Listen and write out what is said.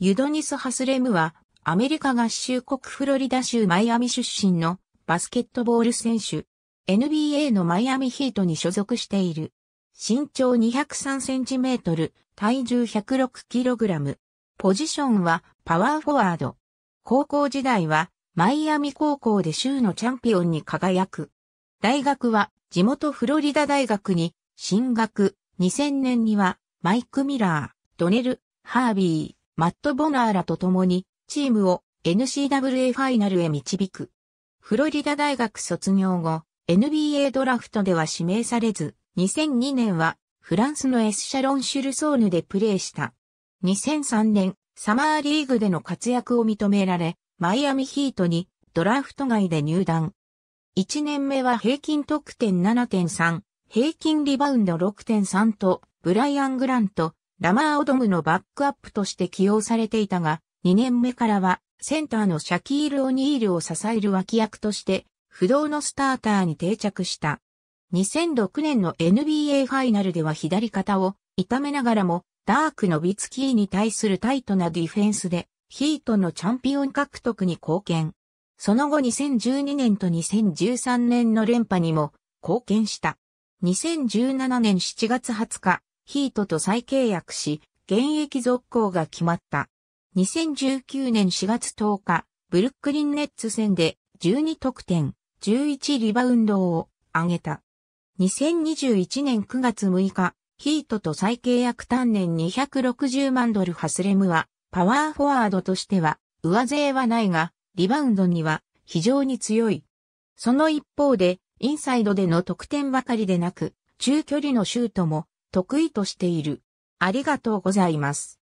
ユドニス・ハスレムは、アメリカ合衆国フロリダ州マイアミ出身のバスケットボール選手。NBA のマイアミヒートに所属している。身長203センチメートル、体重106キログラム。ポジションはパワーフォワード。高校時代はマイアミ高校で州のチャンピオンに輝く。大学は地元フロリダ大学に進学。2000年にはマイク・ミラー、ドネル、ハービー、マット・ボナーらと共に、チームを n c w a ファイナルへ導く。フロリダ大学卒業後、NBA ドラフトでは指名されず、2002年はフランスのエスシャロン・シュルソーヌでプレーした。2003年、サマーリーグでの活躍を認められ、マイアミヒートにドラフト外で入団。1年目は平均得点7.3、平均リバウンド6.3と、ブライアン・グラント、ラマー・オドムのバックアップとして起用されていたが、2年目からはセンターのシャキール・オニールを支える脇役として不動のスターターに定着した。2006年の NBA ファイナルでは左肩を痛めながらもダークのビツキーに対するタイトなディフェンスでヒートのチャンピオン獲得に貢献。その後2012年と2013年の連覇にも貢献した。2017年7月20日、ヒートと再契約し、現役続行が決まった。2019年4月10日、ブルックリンネッツ戦で12得点、11リバウンドを挙げた。2021年9月6日、ヒートと再契約単年260万ドルハスレムは、パワーフォワードとしては、上背はないが、リバウンドには非常に強い。その一方で、インサイドでの得点ばかりでなく、中距離のシュートも得意としている。ありがとうございます。